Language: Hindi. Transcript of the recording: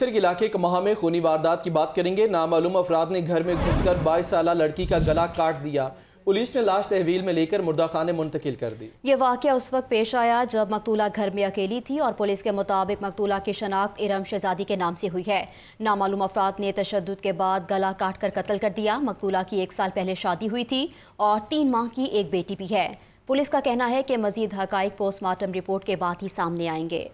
तिरग इलाके के कमहा में खूनी वारदात की बात करेंगे नामालूम अफराद ने घर में घुसकर बाईस साल लड़की का गला काट दिया पुलिस ने लाश तहवील में लेकर मुर्दा खाने मुंतकिल कर दी ये वाक़ उस वक्त पेश आया जब मकतूला घर में अकेली थी और पुलिस के मुताबिक मकतूला की शनाख्त इरम शहजादी के नाम से हुई है नामालूम अफराद ने तशद के बाद गला काट कर कत्ल कर दिया मकतूला की एक साल पहले शादी हुई थी और तीन माह की एक बेटी भी है पुलिस का कहना है कि मजीद हक पोस्टमार्टम रिपोर्ट के बाद ही सामने आएंगे